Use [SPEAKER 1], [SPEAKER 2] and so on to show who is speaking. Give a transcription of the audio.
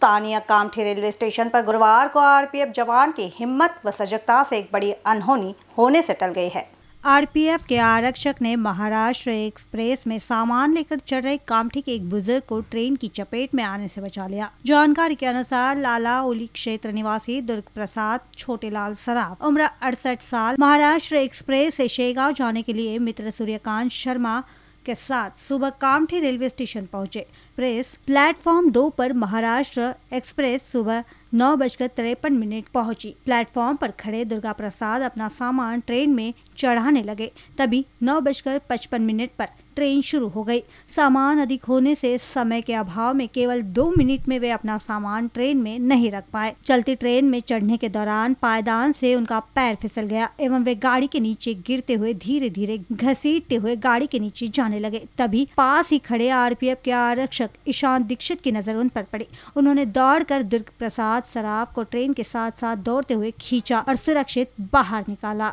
[SPEAKER 1] स्थानीय Kamthi railway station पर गुरुवार को आरपीएफ जवान की हिम्मत व सजगता से एक बड़ी अनहोनी होने से टल गई है आरपीएफ के आरक्षक ने महाराष्ट्र एक्सप्रेस में सामान लेकर चल रहे कामठी के एक बुजुर्ग को ट्रेन की चपेट में आने से बचा लिया जानकारी के अनुसार लाला उली क्षेत्र निवासी दुर्ग प्रसाद छोटेलाल सराफ उम्र अड़सठ साल महाराष्ट्र एक्सप्रेस से शेगांव जाने के लिए मित्र सूर्यकांत शर्मा के साथ सुबह कामठी रेलवे स्टेशन पहुंचे प्रेस प्लेटफॉर्म दो पर महाराष्ट्र एक्सप्रेस सुबह नौ बजकर तिरपन मिनट पहुंची। प्लेटफॉर्म पर खड़े दुर्गा प्रसाद अपना सामान ट्रेन में चढ़ाने लगे तभी नौ बजकर पचपन मिनट पर ट्रेन शुरू हो गई सामान अधिक होने से समय के अभाव में केवल दो मिनट में वे अपना सामान ट्रेन में नहीं रख पाए चलती ट्रेन में चढ़ने के दौरान पायदान से उनका पैर फिसल गया एवं वे गाड़ी के नीचे गिरते हुए धीरे धीरे घसीटते हुए गाड़ी के नीचे जाने लगे तभी पास ही खड़े आर के आरक्षक ईशान दीक्षित की नजर उन पर पड़ी उन्होंने दौड़ कर दुर्ग प्रसाद सराफ को ट्रेन के साथ साथ दौड़ते हुए खींचा और सुरक्षित बाहर निकाला